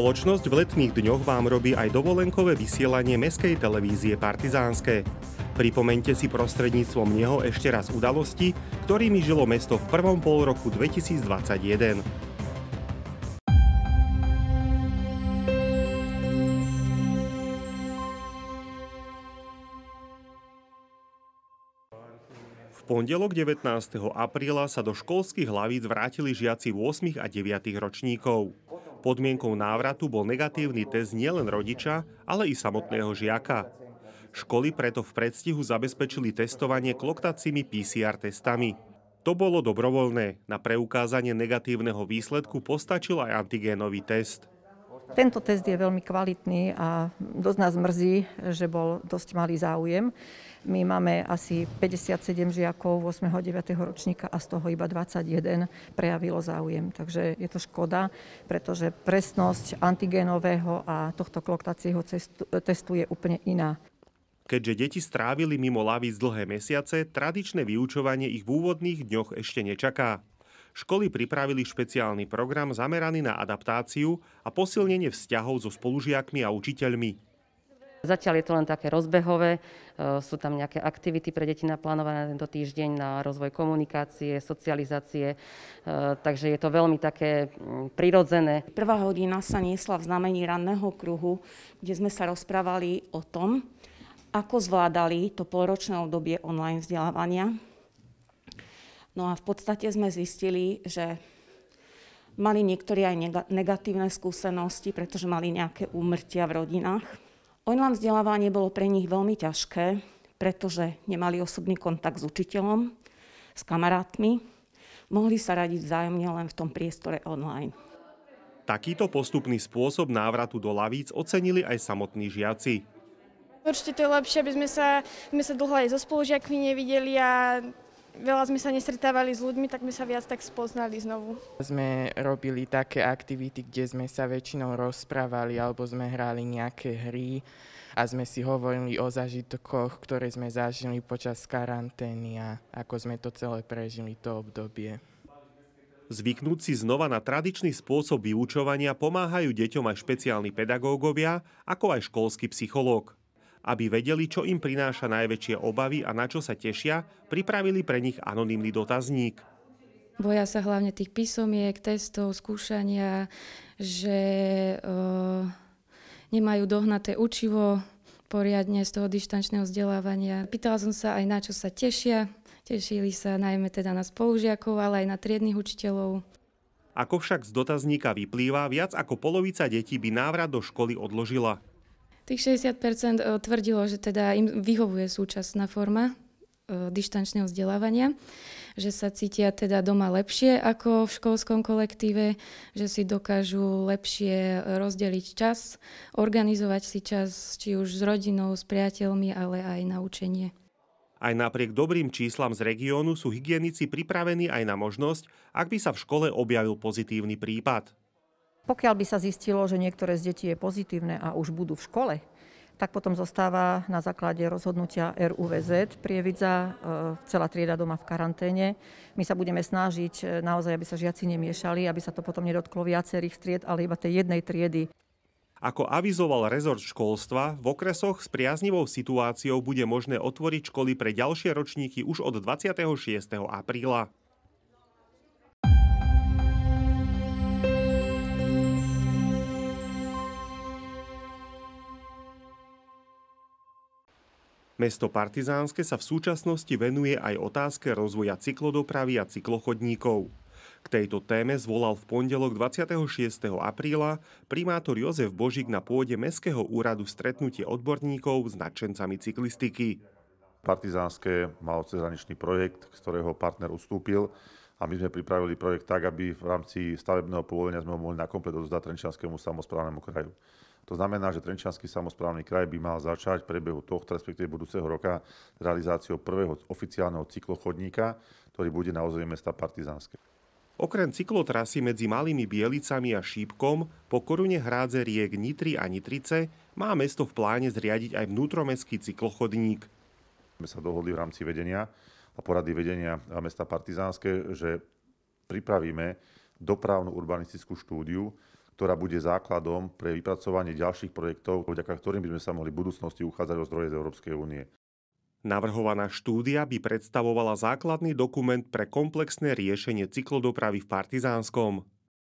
Spoločnosť v letných dňoch vám robí aj dovolenkové vysielanie Mestskej televízie Partizánske. Pripomente si prostredníctvom neho ešte raz udalosti, ktorými žilo mesto v prvom pol roku 2021. pondelok 19. apríla sa do školských hlavíc vrátili žiaci 8. a 9. ročníkov. Podmienkou návratu bol negatívny test nielen rodiča, ale i samotného žiaka. Školy preto v predstihu zabezpečili testovanie kloktacími PCR testami. To bolo dobrovoľné. Na preukázanie negatívneho výsledku postačil aj antigénový test. Tento test je veľmi kvalitný a dosť nás mrzí, že bol dosť malý záujem. My máme asi 57 žiakov 8. a 9. ročníka a z toho iba 21 prejavilo záujem. Takže je to škoda, pretože presnosť antigenového a tohto kloktacieho testu je úplne iná. Keďže deti strávili mimo lavíc dlhé mesiace, tradičné vyučovanie ich v úvodných dňoch ešte nečaká. Školy pripravili špeciálny program zameraný na adaptáciu a posilnenie vzťahov so spolužiakmi a učiteľmi. Zatiaľ je to len také rozbehové, e, sú tam nejaké aktivity pre deti naplánované na tento týždeň na rozvoj komunikácie, socializácie, e, takže je to veľmi také mm, prirodzené. Prvá hodina sa niesla v znamení ranného kruhu, kde sme sa rozprávali o tom, ako zvládali to polročné obdobie online vzdelávania. No a v podstate sme zistili, že mali niektorí aj negatívne skúsenosti, pretože mali nejaké úmrtia v rodinách. Online vzdelávanie bolo pre nich veľmi ťažké, pretože nemali osobný kontakt s učiteľom, s kamarátmi, mohli sa radiť vzájomne len v tom priestore online. Takýto postupný spôsob návratu do lavíc ocenili aj samotní žiaci. Určite to je lepšie, aby sme sa, sme sa dlho aj so spolužiakmi nevideli a veľa sme sa nestretávali s ľuďmi, tak sme sa viac tak spoznali znovu. Sme robili také aktivity, kde sme sa väčšinou rozprávali alebo sme hrali nejaké hry a sme si hovorili o zažitkoch, ktoré sme zažili počas karantény a ako sme to celé prežili to obdobie. Zvyknúť si znova na tradičný spôsob vyučovania pomáhajú deťom aj špeciálni pedagógovia, ako aj školský psychológ aby vedeli, čo im prináša najväčšie obavy a na čo sa tešia, pripravili pre nich anonymný dotazník. Boja sa hlavne tých písomiek, testov, skúšania, že e, nemajú dohnaté učivo poriadne z toho dištančného vzdelávania. Pýtala som sa aj, na čo sa tešia. Tešili sa najmä teda na spolužiakov, ale aj na triedných učiteľov. Ako však z dotazníka vyplýva, viac ako polovica detí by návrat do školy odložila. Tých 60% e, tvrdilo, že teda im vyhovuje súčasná forma e, dištančného vzdelávania, že sa cítia teda doma lepšie ako v školskom kolektíve, že si dokážu lepšie e, rozdeliť čas, organizovať si čas či už s rodinou, s priateľmi, ale aj na učenie. Aj napriek dobrým číslam z regiónu sú hygienici pripravení aj na možnosť, ak by sa v škole objavil pozitívny prípad. Pokiaľ by sa zistilo, že niektoré z detí je pozitívne a už budú v škole, tak potom zostáva na základe rozhodnutia RUVZ Prievidza e, celá trieda doma v karanténe. My sa budeme snažiť e, naozaj, aby sa žiaci nemiešali, aby sa to potom nedotklo viacerých tried, ale iba tej jednej triedy. Ako avizoval rezort školstva, v okresoch s priaznivou situáciou bude možné otvoriť školy pre ďalšie ročníky už od 26. apríla. Mesto Partizánske sa v súčasnosti venuje aj otázke rozvoja cyklodopravy a cyklochodníkov. K tejto téme zvolal v pondelok 26. apríla primátor Jozef Božík na pôde Mestského úradu stretnutie odborníkov s nadšencami cyklistiky. Partizánske malo cezhraničný projekt, ktorého partner ustúpil a my sme pripravili projekt tak, aby v rámci stavebného povolenia sme ho mohli na komplet oddať Trenčianskému samozprávnemu kraju. To znamená, že Trenčanský samozprávny kraj by mal začať priebehu tohto, respektíve budúceho roka, realizáciou prvého oficiálneho cyklochodníka, ktorý bude na území mesta Partizánske. Okrem cyklotrasy medzi Malými Bielicami a Šípkom po korune hrádze riek Nitry a Nitrice má mesto v pláne zriadiť aj vnútromestský cyklochodník. My sa dohodli v rámci vedenia a porady vedenia mesta Partizánske, že pripravíme dopravnú urbanistickú štúdiu, ktorá bude základom pre vypracovanie ďalších projektov, vďaka ktorým by sme sa mohli v budúcnosti uchádzať o zdroje z Európskej únie. Navrhovaná štúdia by predstavovala základný dokument pre komplexné riešenie cyklodopravy v Partizánskom.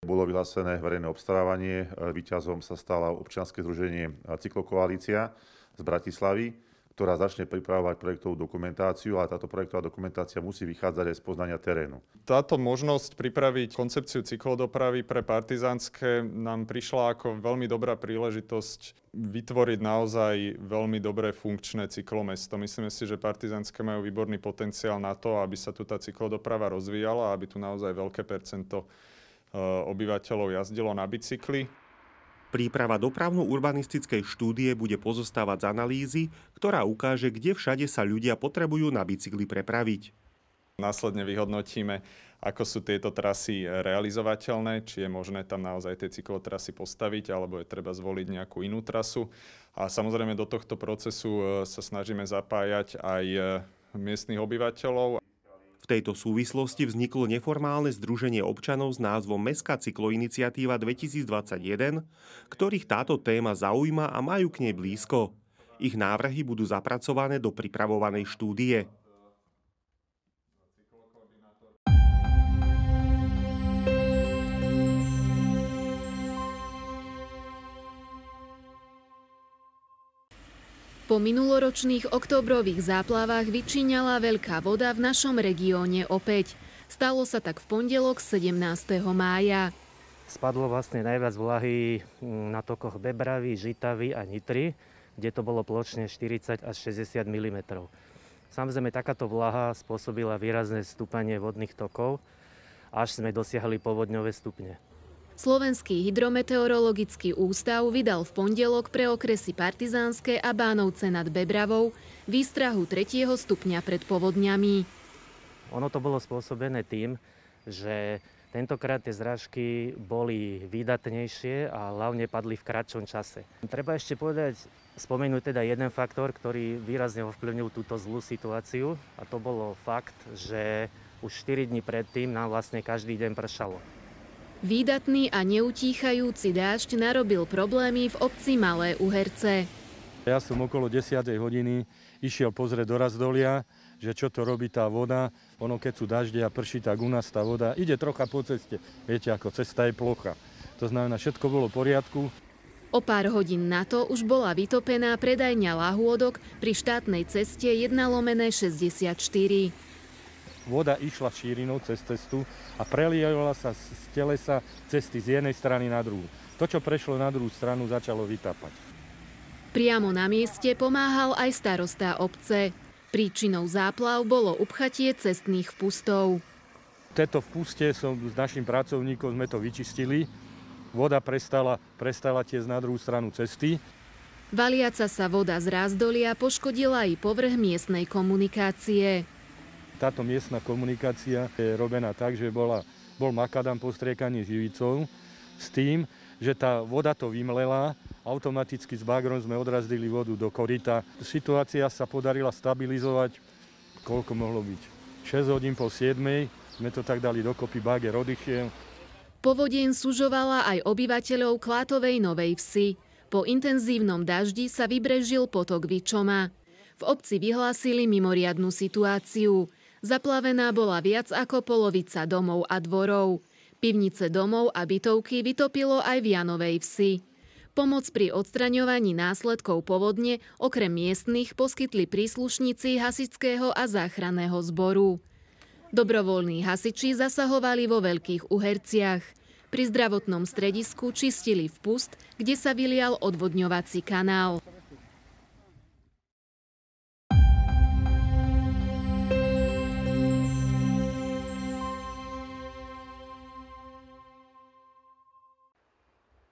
Bolo vyhlásené verejné obstarávanie, e, výťazom sa stala občianske združenie e, Cyklokoalícia z Bratislavy ktorá začne pripravovať projektovú dokumentáciu a táto projektová dokumentácia musí vychádzať aj z poznania terénu. Táto možnosť pripraviť koncepciu cyklodopravy pre partizánske nám prišla ako veľmi dobrá príležitosť vytvoriť naozaj veľmi dobré funkčné cyklomesto. Myslíme si, že partizánske majú výborný potenciál na to, aby sa tu tá cyklodoprava rozvíjala, aby tu naozaj veľké percento e, obyvateľov jazdilo na bicykli. Príprava dopravno-urbanistickej štúdie bude pozostávať z analýzy, ktorá ukáže, kde všade sa ľudia potrebujú na bicykli prepraviť. Následne vyhodnotíme, ako sú tieto trasy realizovateľné, či je možné tam naozaj tie cyklotrasy postaviť, alebo je treba zvoliť nejakú inú trasu. A samozrejme do tohto procesu e, sa snažíme zapájať aj e, miestnych obyvateľov. V tejto súvislosti vzniklo neformálne združenie občanov s názvom Mestská cykloiniciatíva 2021, ktorých táto téma zaujíma a majú k nej blízko. Ich návrhy budú zapracované do pripravovanej štúdie. Po minuloročných oktobrových záplavách vyčíňala veľká voda v našom regióne opäť. Stalo sa tak v pondelok 17. mája. Spadlo vlastne najviac vlahy mm, na tokoch Bebravy, Žitavy a Nitry, kde to bolo pločne 40 až 60 mm. Samozrejme, takáto vlaha spôsobila výrazné stúpanie vodných tokov, až sme dosiahli povodňové stupne. Slovenský hydrometeorologický ústav vydal v pondelok pre okresy Partizánske a Bánovce nad Bebravou výstrahu 3. stupňa pred povodňami. Ono to bolo spôsobené tým, že tentokrát tie zrážky boli výdatnejšie a hlavne padli v kratšom čase. Treba ešte povedať, spomenúť teda jeden faktor, ktorý výrazne ovplyvnil túto zlú situáciu a to bolo fakt, že už 4 dní predtým nám vlastne každý deň pršalo. Výdatný a neutíchajúci dážď narobil problémy v obci Malé Uherce. Ja som okolo 10. hodiny išiel pozrieť do Razdolia, že čo to robí tá voda. Ono, keď sú dažde a prší, tak u nás tá voda ide trocha po ceste. Viete, ako cesta je plocha. To znamená, všetko bolo v poriadku. O pár hodín na to už bola vytopená predajňa lahôdok pri štátnej ceste 1 lomené 64 voda išla šírinou cez cestu a prelievala sa z telesa cesty z jednej strany na druhú. To, čo prešlo na druhú stranu, začalo vytápať. Priamo na mieste pomáhal aj starostá obce. Príčinou záplav bolo upchatie cestných vpustov. tejto vpuste som s našim pracovníkom sme to vyčistili. Voda prestala, prestala tiež na druhú stranu cesty. Valiaca sa voda z rázdolia poškodila i povrch miestnej komunikácie. Táto miestna komunikácia je robená tak, že bola, bol makadam postriekaný živicou s tým, že tá voda to vymlela, automaticky s bagrom sme odrazdili vodu do korita. Situácia sa podarila stabilizovať, koľko mohlo byť. 6 hodín po 7 sme to tak dali dokopy, bager odišiel. Povodien sužovala aj obyvateľov Klátovej Novej Vsi. Po intenzívnom daždi sa vybrežil potok Vyčoma. V obci vyhlásili mimoriadnú situáciu. Zaplavená bola viac ako polovica domov a dvorov. Pivnice domov a bytovky vytopilo aj v Janovej vsi. Pomoc pri odstraňovaní následkov povodne okrem miestnych poskytli príslušníci hasičského a záchranného zboru. Dobrovoľní hasiči zasahovali vo veľkých uherciach. Pri zdravotnom stredisku čistili vpust, kde sa vylial odvodňovací kanál.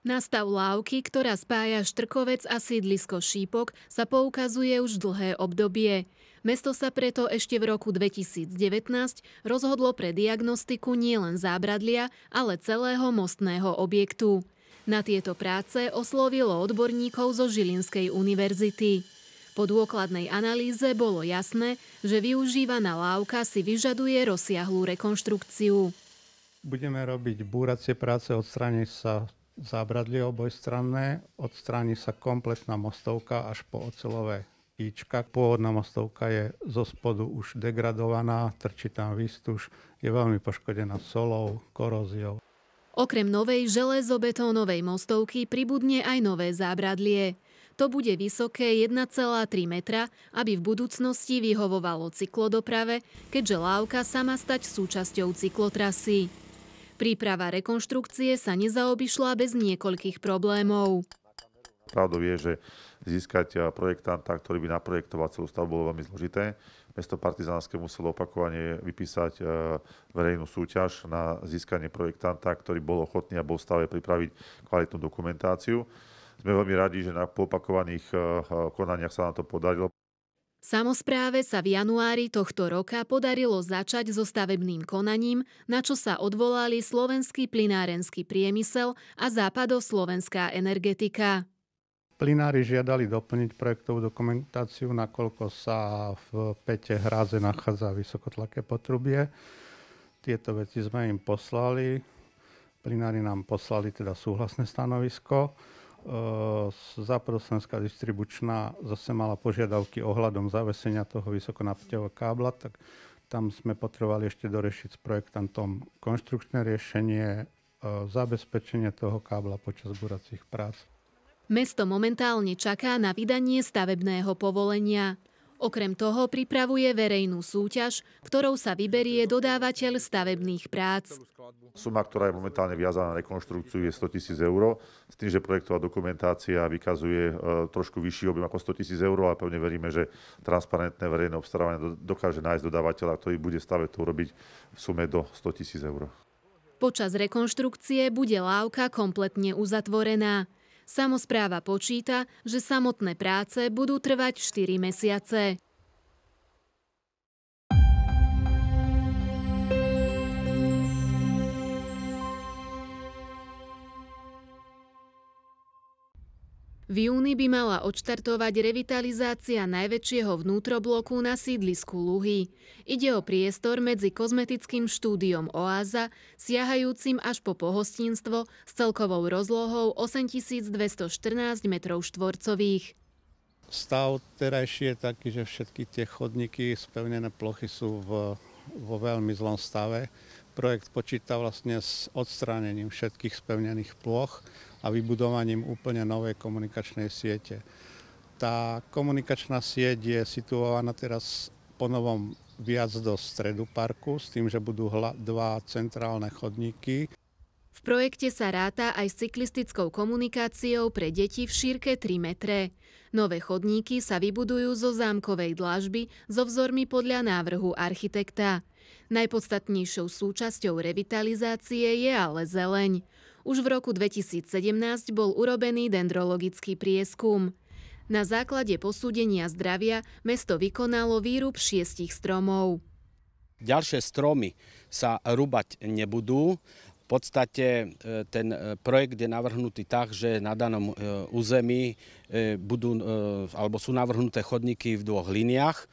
Na stav lávky, ktorá spája Štrkovec a sídlisko Šípok, sa poukazuje už dlhé obdobie. Mesto sa preto ešte v roku 2019 rozhodlo pre diagnostiku nielen zábradlia, ale celého mostného objektu. Na tieto práce oslovilo odborníkov zo Žilinskej univerzity. Po dôkladnej analýze bolo jasné, že využívaná lávka si vyžaduje rozsiahlú rekonštrukciu. Budeme robiť búracie práce, odstrániť sa zábradlie obojstranné, odstráni sa kompletná mostovka až po ocelové íčka. Pôvodná mostovka je zo spodu už degradovaná, trčí tam výstuž, je veľmi poškodená solou, koróziou. Okrem novej železobetónovej mostovky pribudne aj nové zábradlie. To bude vysoké 1,3 metra, aby v budúcnosti vyhovovalo cyklodoprave, keďže lávka sa má stať súčasťou cyklotrasy. Príprava rekonštrukcie sa nezaobišla bez niekoľkých problémov. Pravdou je, že získať eh, projektanta, ktorý by naprojektoval celú stavbu, bolo veľmi zložité. Mesto Partizánske muselo opakovane vypísať eh, verejnú súťaž na získanie projektanta, ktorý bol ochotný a bol v stave pripraviť kvalitnú dokumentáciu. Sme veľmi radi, že na opakovaných eh, konaniach sa nám to podarilo. Samozpráve sa v januári tohto roka podarilo začať so stavebným konaním, na čo sa odvolali slovenský plinárenský priemysel a západoslovenská energetika. Plinári žiadali doplniť projektovú dokumentáciu, nakoľko sa v Pete Hráze nachádza vysokotlaké potrubie. Tieto veci sme im poslali. Plinári nám poslali teda súhlasné stanovisko. E, západoslovenská distribučná zase mala požiadavky ohľadom zavesenia toho vysokonapťového kábla, tak tam sme potrebovali ešte dorešiť s projektantom konštrukčné riešenie, e, zabezpečenie toho kábla počas buracích prác. Mesto momentálne čaká na vydanie stavebného povolenia. Okrem toho pripravuje verejnú súťaž, ktorou sa vyberie dodávateľ stavebných prác. Suma, ktorá je momentálne viazaná na rekonštrukciu, je 100 tisíc eur, s tým, že projektová dokumentácia vykazuje e, trošku vyšší objem ako 100 tisíc eur, ale pevne veríme, že transparentné verejné obstarávanie dokáže nájsť dodávateľa, ktorý bude stave to urobiť v sume do 100 tisíc eur. Počas rekonštrukcie bude lávka kompletne uzatvorená. Samozpráva počíta, že samotné práce budú trvať 4 mesiace. V júni by mala odštartovať revitalizácia najväčšieho vnútrobloku na sídlisku Luhy. Ide o priestor medzi kozmetickým štúdiom Oáza, siahajúcim až po pohostinstvo s celkovou rozlohou 8214 m štvorcových. Stav terajší je taký, že všetky tie chodníky, spevnené plochy sú v, vo veľmi zlom stave Projekt počíta vlastne s odstránením všetkých spevnených ploch a vybudovaním úplne novej komunikačnej siete. Tá komunikačná sieť je situovaná teraz ponovom viac do stredu parku, s tým, že budú dva centrálne chodníky. V projekte sa ráta aj s cyklistickou komunikáciou pre deti v šírke 3 metre. Nové chodníky sa vybudujú zo zámkovej dlažby so vzormi podľa návrhu architekta. Najpodstatnejšou súčasťou revitalizácie je ale zeleň. Už v roku 2017 bol urobený dendrologický prieskum. Na základe posúdenia zdravia mesto vykonalo výrub šiestich stromov. Ďalšie stromy sa rubať nebudú. V podstate e, ten e, projekt je navrhnutý tak, že na danom e, území budú, alebo sú navrhnuté chodníky v dvoch liniách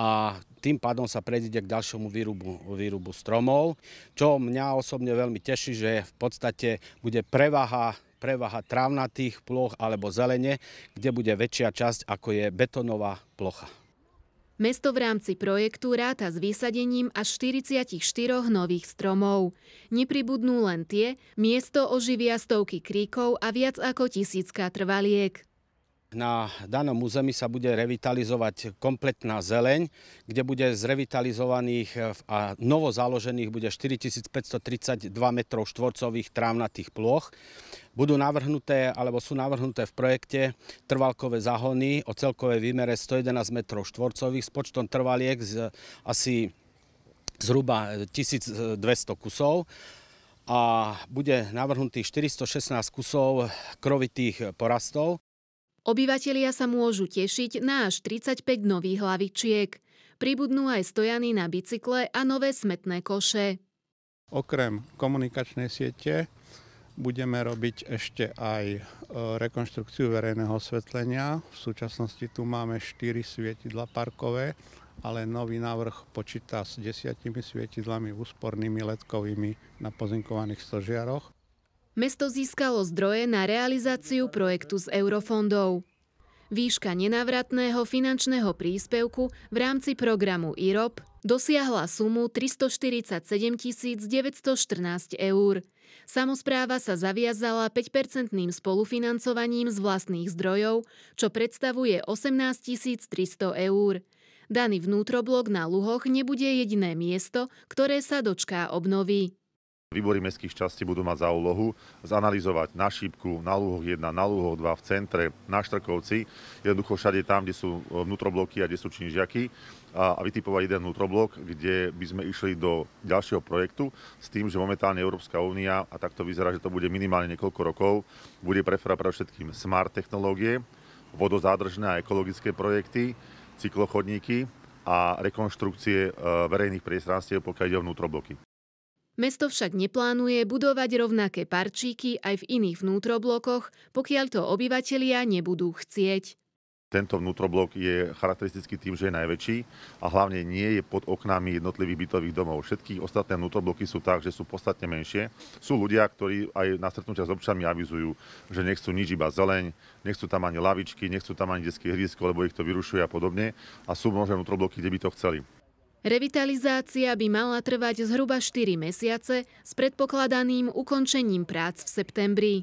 a tým pádom sa prejde k ďalšiemu výrubu, výrubu stromov, čo mňa osobne veľmi teší, že v podstate bude prevaha prevaha trávnatých ploch alebo zelene, kde bude väčšia časť ako je betonová plocha. Mesto v rámci projektu ráta s vysadením až 44 nových stromov. Nepribudnú len tie, miesto oživia stovky kríkov a viac ako tisícka trvaliek. Na danom území sa bude revitalizovať kompletná zeleň, kde bude zrevitalizovaných e, a novo založených bude 4532 m štvorcových trávnatých ploch. Budú navrhnuté, alebo sú navrhnuté v projekte trvalkové záhony o celkovej výmere 111 m štvorcových s počtom trvaliek z asi zhruba 1200 e, kusov a bude navrhnutých 416 kusov krovitých porastov. Obyvatelia sa môžu tešiť na až 35 nových hlavičiek. Pribudnú aj stojany na bicykle a nové smetné koše. Okrem komunikačnej siete budeme robiť ešte aj e, rekonštrukciu verejného osvetlenia. V súčasnosti tu máme 4 svietidla parkové, ale nový návrh počíta s desiatimi svietidlami úspornými ledkovými na pozinkovaných stožiaroch. Mesto získalo zdroje na realizáciu projektu z eurofondov. Výška nenávratného finančného príspevku v rámci programu IROP dosiahla sumu 347 914 eur. Samozpráva sa zaviazala 5-percentným spolufinancovaním z vlastných zdrojov, čo predstavuje 18 300 eur. Daný vnútroblok na Luhoch nebude jediné miesto, ktoré sa dočká obnovy. Výbory mestských častí budú mať za úlohu zanalizovať na Šípku, na Lúhoch 1, na Lúhoch 2, v centre, na Štrkovci, jednoducho všade tam, kde sú e, vnútrobloky a kde sú činžiaky a vytipovať jeden vnútroblok, kde by sme išli do ďalšieho projektu s tým, že momentálne Európska únia, a takto vyzerá, že to bude minimálne niekoľko rokov, bude preferovať pre všetkým smart technológie, vodozádržné a ekologické projekty, cyklochodníky a rekonštrukcie e, verejných priestranstiev, pokiaľ ide o vnútrobloky. Mesto však neplánuje budovať rovnaké parčíky aj v iných vnútroblokoch, pokiaľ to obyvatelia nebudú chcieť. Tento vnútroblok je charakteristický tým, že je najväčší a hlavne nie je pod oknami jednotlivých bytových domov. Všetky ostatné vnútrobloky sú tak, že sú podstatne menšie. Sú ľudia, ktorí aj na stretnutia s občanmi avizujú, že nechcú nič iba zeleň, nechcú tam ani lavičky, nechcú tam ani detské hrysko, lebo ich to vyrušuje a podobne. A sú mnohé vnútrobloky, kde by to chceli. Revitalizácia by mala trvať zhruba 4 mesiace s predpokladaným ukončením prác v septembri.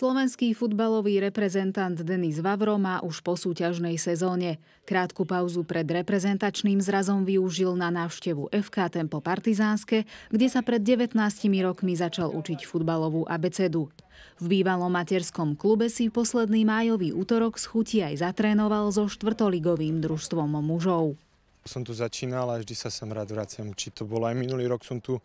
Slovenský futbalový reprezentant Denis Vavro má už po súťažnej sezóne. Krátku pauzu pred reprezentačným zrazom využil na návštevu FK Tempo Partizánske, kde sa pred 19 rokmi začal učiť futbalovú abecedu. V bývalom materskom klube si posledný májový útorok z chuti aj zatrénoval so štvrtoligovým družstvom mužov. Som tu začínal a vždy sa sem rád vraciam. Či to bolo aj minulý rok som tu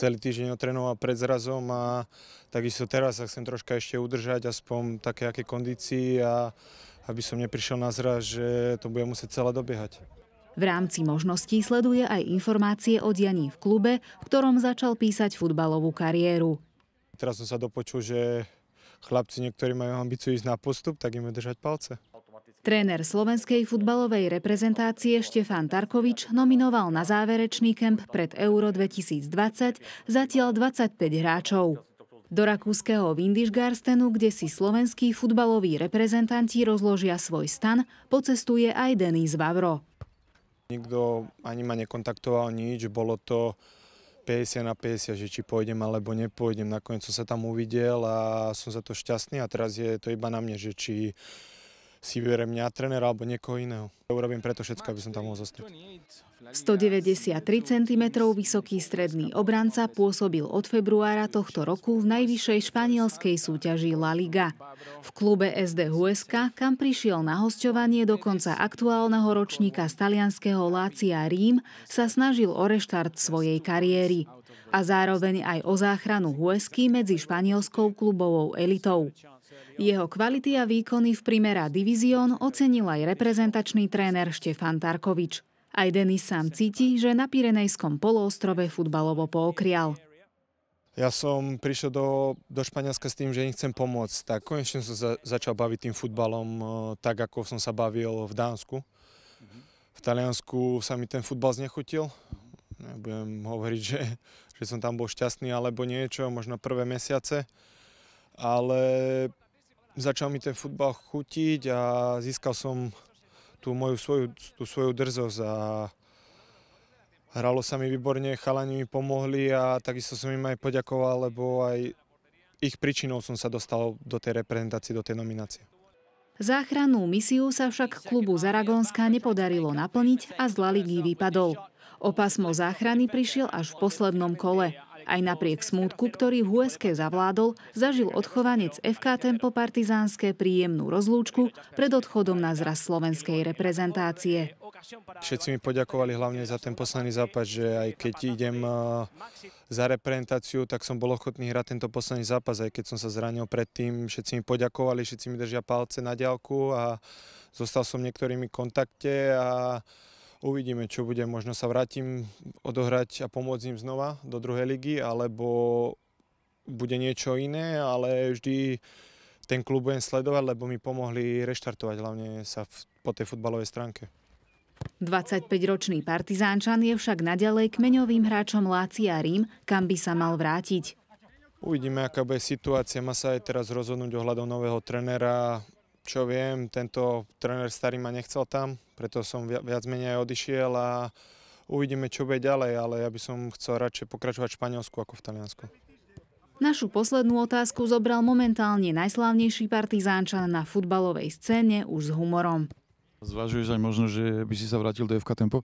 celý týždeň otrénoval pred zrazom a takisto teraz sa chcem troška ešte udržať aspoň také aké kondícii a aby som neprišiel na zraz, že to budem musieť celé dobiehať. V rámci možností sleduje aj informácie o dianí v klube, v ktorom začal písať futbalovú kariéru. Teraz som sa dopočul, že chlapci niektorí majú ambíciu ísť na postup, tak im držať palce. Tréner slovenskej futbalovej reprezentácie Štefan Tarkovič nominoval na záverečný kemp pred Euro 2020 zatiaľ 25 hráčov. Do rakúskeho Windischgarstenu, kde si slovenskí futbaloví reprezentanti rozložia svoj stan, pocestuje aj Denis Vavro. Nikto ani ma nekontaktoval nič, bolo to 50 na 50, že či pôjdem alebo nepôjdem. Nakoniec som sa tam uvidel a som za to šťastný a teraz je to iba na mne, že či si vyberiem mňa, trenera alebo niekoho iného. Urobím preto všetko, aby som tam mohol zostať. 193 cm vysoký stredný obranca pôsobil od februára tohto roku v najvyššej španielskej súťaži La Liga. V klube SD Huesca, kam prišiel na hosťovanie dokonca aktuálneho ročníka z talianského Lácia Rím, sa snažil o reštart svojej kariéry a zároveň aj o záchranu Huesky medzi španielskou klubovou elitou. Jeho kvality a výkony v Primera Divizion ocenil aj reprezentačný tréner Štefan Tarkovič. Aj Denis sám cíti, že na Pirenejskom poloostrove futbalovo pookrial. Ja som prišiel do, do Španielska s tým, že im chcem pomôcť. Tak konečne som začal baviť tým futbalom e, tak, ako som sa bavil v Dánsku. V Taliansku sa mi ten futbal znechutil nebudem hovoriť, že, že som tam bol šťastný alebo niečo, možno prvé mesiace, ale začal mi ten futbal chutiť a získal som tú moju svoju, tú svoju drzosť a hralo sa mi výborne, chalani mi pomohli a takisto som im aj poďakoval, lebo aj ich príčinou som sa dostal do tej reprezentácie, do tej nominácie. Záchrannú misiu sa však klubu Zaragonská nepodarilo naplniť a z La Ligy vypadol. O záchrany prišiel až v poslednom kole. Aj napriek smútku, ktorý v USK zavládol, zažil odchovanec FK Tempo Partizánske príjemnú rozlúčku pred odchodom na zraz slovenskej reprezentácie. Všetci mi poďakovali hlavne za ten posledný zápas, že aj keď idem eh, za reprezentáciu, tak som bol ochotný hrať tento posledný zápas, aj keď som sa zranil predtým. Všetci mi poďakovali, všetci mi držia palce na ďalku a zostal som niektorými kontakte a Uvidíme, čo bude. Možno sa vrátim odohrať a pomôcť im znova do druhej ligy, alebo bude niečo iné, ale vždy ten klub budem sledovať, lebo mi pomohli reštartovať hlavne sa v, po tej futbalovej stránke. 25-ročný Partizánčan je však naďalej kmeňovým hráčom Lácia Rím, kam by sa mal vrátiť. Uvidíme, aká bude situácia. Má sa aj teraz rozhodnúť ohľadom nového trenera čo viem, tento tréner starý ma nechcel tam, preto som viac menej odišiel a uvidíme, čo bude ďalej, ale ja by som chcel radšej pokračovať v Španielsku ako v Taliansku. Našu poslednú otázku zobral momentálne najslávnejší partizánčan na futbalovej scéne už s humorom. Zvažuješ aj možno, že by si sa vrátil do FK Tempo?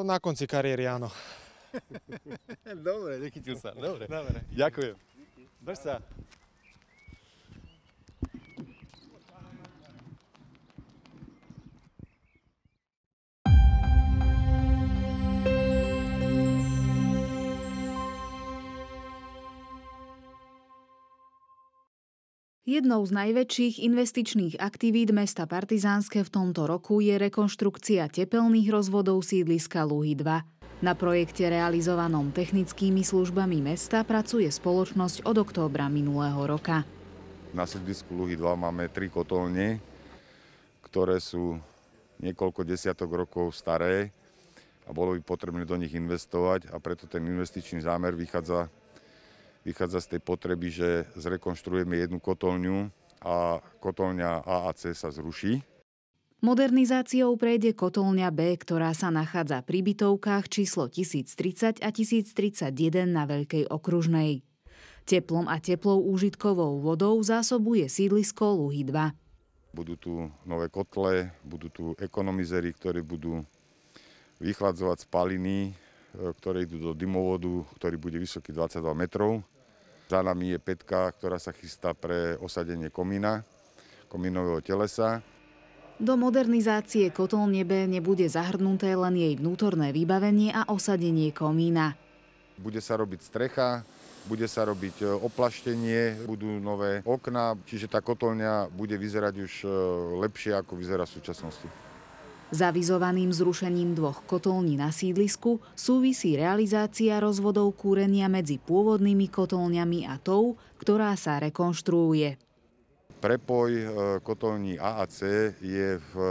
na konci kariéry áno. dobre, nechytil sa. Dobre. dobre. Ďakujem. Drž sa. Jednou z najväčších investičných aktivít mesta Partizánske v tomto roku je rekonštrukcia tepelných rozvodov sídliska Luhy 2. Na projekte realizovanom technickými službami mesta pracuje spoločnosť od októbra minulého roka. Na sídlisku Luhy 2 máme tri kotolne, ktoré sú niekoľko desiatok rokov staré a bolo by potrebné do nich investovať a preto ten investičný zámer vychádza vychádza z tej potreby, že zrekonštruujeme jednu kotolňu a kotolňa AAC sa zruší. Modernizáciou prejde kotolňa B, ktorá sa nachádza pri bytovkách číslo 1030 a 1031 na Veľkej okružnej. Teplom a teplou úžitkovou vodou zásobuje sídlisko Luhy 2. Budú tu nové kotle, budú tu ekonomizery, ktoré budú vychladzovať spaliny, E, ktoré idú do dymovodu, ktorý bude vysoký 22 metrov. Za nami je petka, ktorá sa chystá pre osadenie komína, komínového telesa. Do modernizácie kotolnebe nebude zahrnuté len jej vnútorné vybavenie a osadenie komína. Bude sa robiť strecha, bude sa robiť e, oplaštenie, budú nové okná, čiže tá kotolňa bude vyzerať už e, lepšie, ako vyzerá v súčasnosti. Zavizovaným zrušením dvoch kotolní na sídlisku súvisí realizácia rozvodov kúrenia medzi pôvodnými kotolňami a tou, ktorá sa rekonštruuje. Prepoj e, kotolní A a C je v e,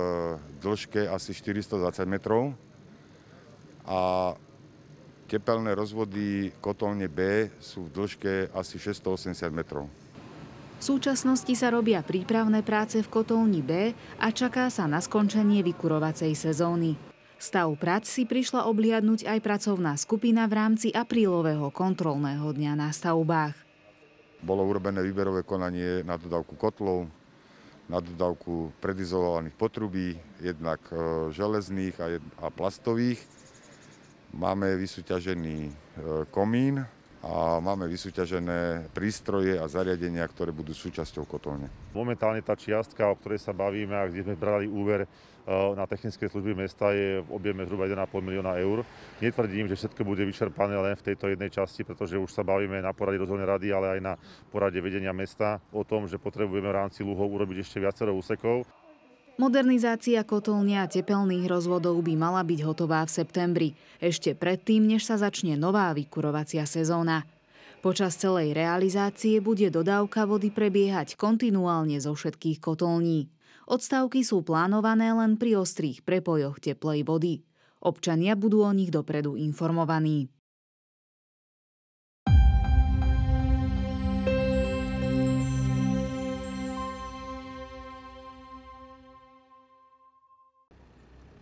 dĺžke asi 420 metrov a tepelné rozvody kotolne B sú v dĺžke asi 680 metrov. V súčasnosti sa robia prípravné práce v kotolni B a čaká sa na skončenie vykurovacej sezóny. Stav prac si prišla obliadnúť aj pracovná skupina v rámci aprílového kontrolného dňa na stavbách. Bolo urobené výberové konanie na dodávku kotlov, na dodávku predizolovaných potrubí, jednak e, železných a, plastových. Máme vysúťažený e, komín, a máme vysúťažené prístroje a zariadenia, ktoré budú súčasťou kotolne. Momentálne tá čiastka, o ktorej sa bavíme a kde sme brali úver e, na technické služby mesta je v objeme zhruba 1,5 milióna eur. Netvrdím, že všetko bude vyčerpané len v tejto jednej časti, pretože už sa bavíme na porade rozhodnej rady, ale aj na porade vedenia mesta o tom, že potrebujeme v rámci Luhov urobiť ešte viacero úsekov. Modernizácia kotolne a tepelných rozvodov by mala byť hotová v septembri, ešte predtým, než sa začne nová vykurovacia sezóna. Počas celej realizácie bude dodávka vody prebiehať kontinuálne zo všetkých kotolní. Odstavky sú plánované len pri ostrých prepojoch teplej vody. Občania budú o nich dopredu informovaní.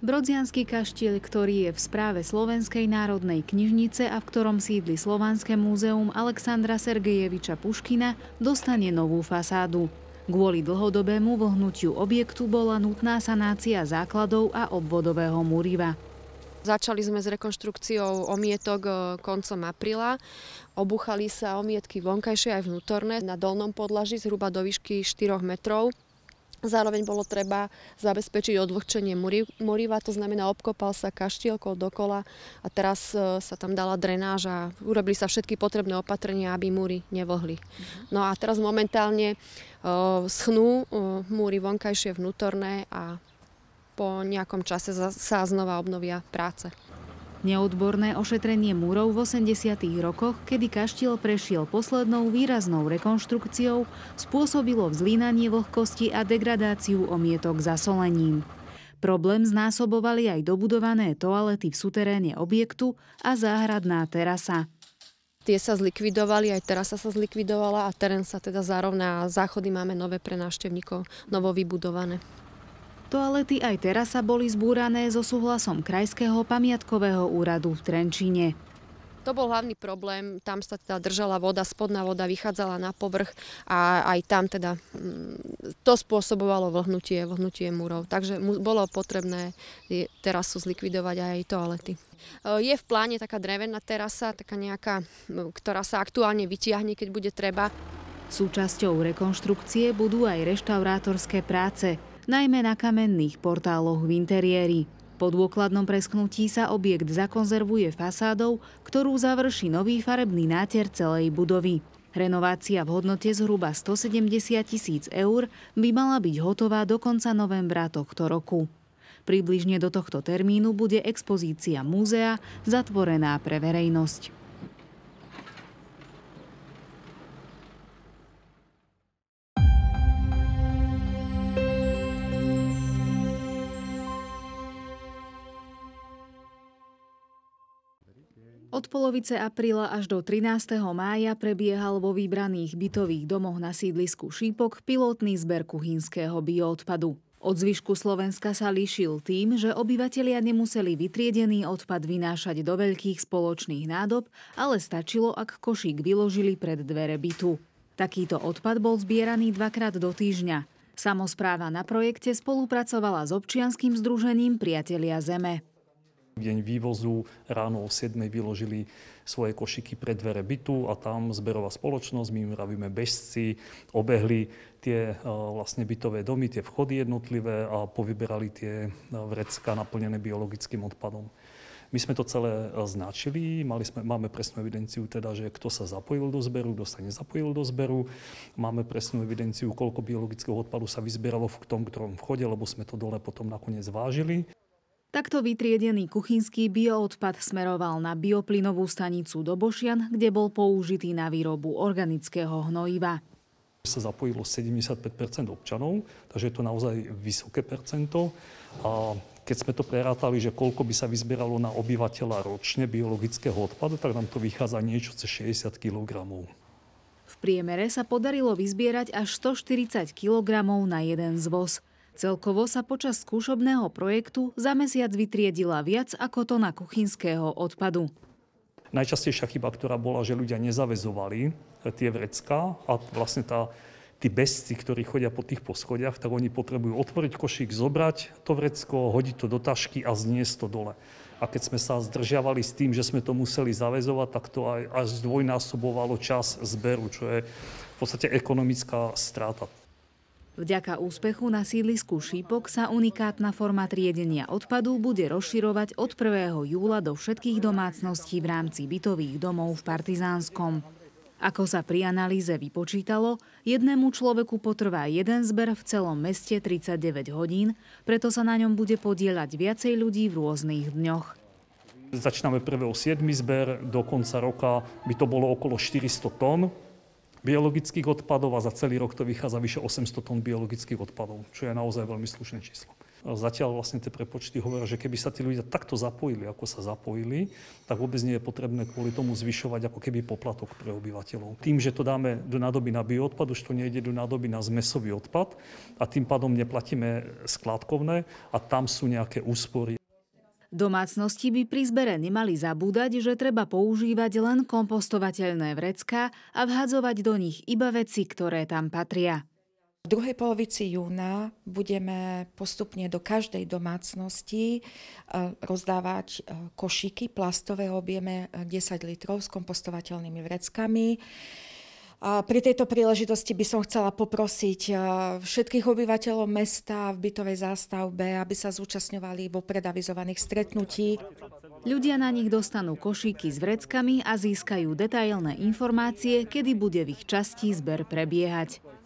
Brodzianský kaštiel, ktorý je v správe Slovenskej národnej knižnice a v ktorom sídli Slovanské múzeum Alexandra Sergejeviča Puškina, dostane novú fasádu. Kvôli dlhodobému vlhnutiu objektu bola nutná sanácia základov a obvodového múriva. Začali sme s rekonštrukciou omietok e, koncom apríla. Obuchali sa omietky vonkajšie aj vnútorné na dolnom podlaží zhruba do výšky 4 metrov. Zároveň bolo treba zabezpečiť odvlhčenie moriva, to znamená obkopal sa kaštielkou dokola a teraz e, sa tam dala drenáž a urobili sa všetky potrebné opatrenia, aby múry nevlhli. Mhm. No a teraz momentálne e, schnú e, múry vonkajšie, vnútorné a po nejakom čase sa znova obnovia práce. Neodborné ošetrenie múrov v 80. rokoch, kedy kaštiel prešiel poslednou výraznou rekonštrukciou, spôsobilo vzlínanie vlhkosti a degradáciu omietok zasolením. Problém znásobovali aj dobudované toalety v suteréne objektu a záhradná terasa. Tie sa zlikvidovali, aj terasa sa zlikvidovala a terén sa teda zárovná a záchody máme nové pre návštevníkov, novo vybudované. Toalety aj terasa boli zbúrané so súhlasom Krajského pamiatkového úradu v Trenčine. To bol hlavný problém, tam sa teda držala voda, spodná voda vychádzala na povrch a aj tam teda mm, to spôsobovalo vlhnutie, vlhnutie múrov. Takže bolo potrebné terasu zlikvidovať aj toalety. E, je v pláne taká drevená terasa, taká nejaká, ktorá sa aktuálne vytiahne, keď bude treba. Súčasťou rekonštrukcie budú aj reštaurátorské práce najmä na kamenných portáloch v interiéri. Po dôkladnom presknutí sa objekt zakonzervuje fasádou, ktorú završí nový farebný náter celej budovy. Renovácia v hodnote zhruba 170 tisíc eur by mala byť hotová do konca novembra tohto roku. Približne do tohto termínu bude expozícia múzea zatvorená pre verejnosť. polovice apríla až do 13. mája prebiehal vo vybraných bytových domoch na sídlisku Šípok pilotný zber kuchynského bioodpadu. Od zvyšku Slovenska sa líšil tým, že obyvatelia nemuseli vytriedený odpad vynášať do veľkých spoločných nádob, ale stačilo, ak košík vyložili pred dvere bytu. Takýto odpad bol zbieraný dvakrát do týždňa. Samozpráva na projekte spolupracovala s občianským združením Priatelia Zeme deň vývozu ráno o 7 vyložili svoje košiky pre dvere bytu a tam zberová spoločnosť, my im robíme bežci, obehli tie e, vlastne bytové domy, tie vchody jednotlivé a povyberali tie e, vrecka naplnené biologickým odpadom. My sme to celé e, značili, mali sme, máme presnú evidenciu teda, že kto sa zapojil do zberu, kto sa nezapojil do zberu. Máme presnú evidenciu, koľko biologického odpadu sa vyzbieralo v tom, ktorom vchode, lebo sme to dole potom nakoniec vážili. Takto vytriedený kuchynský bioodpad smeroval na bioplynovú stanicu do Bošian, kde bol použitý na výrobu organického hnojiva sa zapojilo 75 občanov, takže je to naozaj vysoké percento. A keď sme to prerátali, že koľko by sa vyzbieralo na obyvateľa ročne biologického odpadu, tak nám to vychádza niečo cez 60 kg. V priemere sa podarilo vyzbierať až 140 kg na jeden zvoz. Celkovo sa počas skúšobného projektu za mesiac vytriedila viac ako to na kuchynského odpadu. Najčastejšia chyba, ktorá bola, že ľudia nezavezovali e, tie vrecká a vlastne tá, tí bezci, ktorí chodia po tých poschodiach, tak oni potrebujú otvoriť košík, zobrať to vrecko, hodiť to do tašky a zniesť to dole. A keď sme sa zdržiavali s tým, že sme to museli zavezovať, tak to aj až zdvojnásobovalo čas zberu, čo je v podstate ekonomická strata. Vďaka úspechu na sídlisku Šípok sa unikátna forma triedenia odpadu bude rozširovať od 1. júla do všetkých domácností v rámci bytových domov v Partizánskom. Ako sa pri analýze vypočítalo, jednému človeku potrvá jeden zber v celom meste 39 hodín, preto sa na ňom bude podielať viacej ľudí v rôznych dňoch. Začíname 1.7. zber, do konca roka by to bolo okolo 400 tón biologických odpadov a za celý rok to vychádza vyše 800 tón biologických odpadov, čo je naozaj veľmi slušné číslo. Zatiaľ vlastne tie prepočty hovoria, že keby sa tí ľudia takto zapojili, ako sa zapojili, tak vôbec nie je potrebné kvôli tomu zvyšovať ako keby poplatok pre obyvateľov. Tým, že to dáme do nádoby na bioodpad, už to nejde do nádoby na zmesový odpad a tým pádom neplatíme skládkovné a tam sú nejaké úspory. Domácnosti by pri zbere nemali zabúdať, že treba používať len kompostovateľné vrecká a vhadzovať do nich iba veci, ktoré tam patria. V druhej polovici júna budeme postupne do každej domácnosti eh, rozdávať eh, košíky plastové objeme 10 eh, litrov s kompostovateľnými vreckami. Pri tejto príležitosti by som chcela poprosiť eh, všetkých obyvateľov mesta v bytovej zástavbe, aby sa zúčastňovali vo predavizovaných stretnutí. Ľudia na nich dostanú košíky s vreckami a získajú detailné informácie, kedy bude v ich časti zber prebiehať.